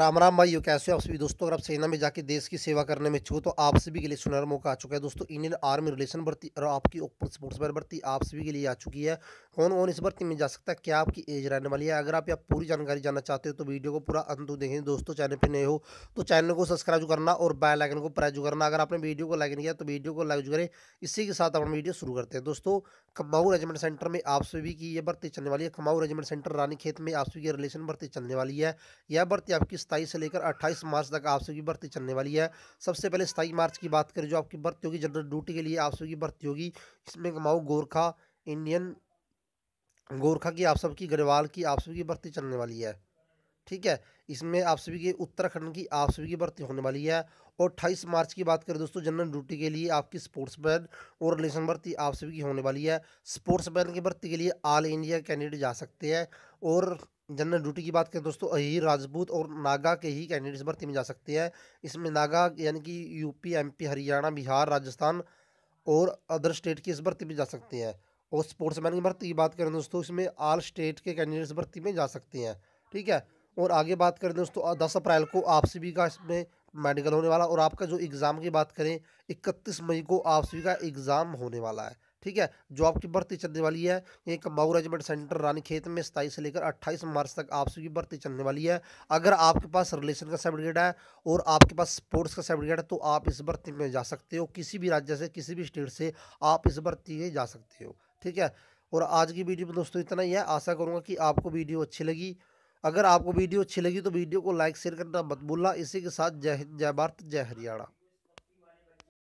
राम राम भाई यू कैसे हो आप सभी दोस्तों अगर आप सेना में जाके देश की सेवा करने में इच्छुक तो आप सभी के लिए सुनहरा मौका आ चुका है दोस्तों इंडियन आर्मी रिलेशन भर्ती और आपकी ओपन स्पोर्ट्स पर भर्ती आप सभी के लिए आ चुकी है कौन कौन इस भर्ती में जा सकता है क्या आपकी एज रहने वाली है अगर आप यहाँ पूरी जानकारी जानना चाहते हो तो वीडियो को पूरा अंत देखें दोस्तों चैनल पर नए हो तो चैनल को सब्सक्राइब करना और बैलाइकन को प्रेस करना अगर आपने वीडियो को लाइक नहीं किया तो वीडियो को लाइक करें इसी के साथ अपना वीडियो शुरू करते हैं दोस्तों कमाऊ रेजिमेंट सेंटर में आप सभी की यह भर्ती चलने वाली है कमाऊ रेजिमेंट सेंटर रानी खेत में आप सभी की रिलेशन भर्ती चलने वाली है यह भर्ती आपकी सताईस से लेकर अट्ठाईस मार्च तक आप सबकी भर्ती चलने वाली है सबसे पहले सताईस मार्च की बात करें जो आपकी भर्ती होगी जनरल ड्यूटी के लिए आप सबकी भर्ती होगी इसमें कमाऊ गोरखा इंडियन गोरखा की आप सबकी गढ़वाल की आप सबकी भर्ती चलने वाली है ठीक है इसमें आप सभी की उत्तराखंड की आप सभी की भर्ती होने वाली है और अट्ठाईस मार्च की बात करें दोस्तों जनरल ड्यूटी के लिए आपकी स्पोर्ट्समैन और रिलेशन भर्ती आप सभी की होने वाली है स्पोर्ट्समैन की भर्ती के लिए ऑल इंडिया कैंडिडेट जा सकते हैं और जनरल ड्यूटी की बात करें दोस्तों ही राजपूत और नागा के ही कैंडिडेट्स भर्ती में जा सकते हैं इसमें नागा यानी कि यूपी एमपी हरियाणा बिहार राजस्थान और अदर स्टेट की इस भर्ती में जा सकते हैं और स्पोर्ट्समैन की भर्ती की बात करें दोस्तों इसमें आल स्टेट के कैंडिडेट्स भर्ती में जा सकते हैं ठीक है और आगे बात करें दोस्तों दस अप्रैल को आप सभी का इसमें मेडिकल होने वाला और आपका जो एग्ज़ाम की बात करें इकतीस मई को आप सभी का एग्ज़ाम होने वाला है ठीक है जॉब की भर्ती चलने वाली है एक कमाऊ रेजिमेंट सेंटर रानी खेत में सताईस से लेकर अट्ठाईस मार्च तक आपसे की भर्ती चलने वाली है अगर आपके पास रिलेशन का सर्टिफिकेट है और आपके पास स्पोर्ट्स का सर्टिफिकेट है तो आप इस भर्ती में जा सकते हो किसी भी राज्य से किसी भी स्टेट से आप इस भर्ती में जा सकते हो ठीक है और आज की वीडियो में दोस्तों इतना ही है आशा करूँगा कि आपको वीडियो अच्छी लगी अगर आपको वीडियो अच्छी लगी तो वीडियो को लाइक शेयर करना मत भूलना इसी के साथ जय हिंद जय भारत जय हरियाणा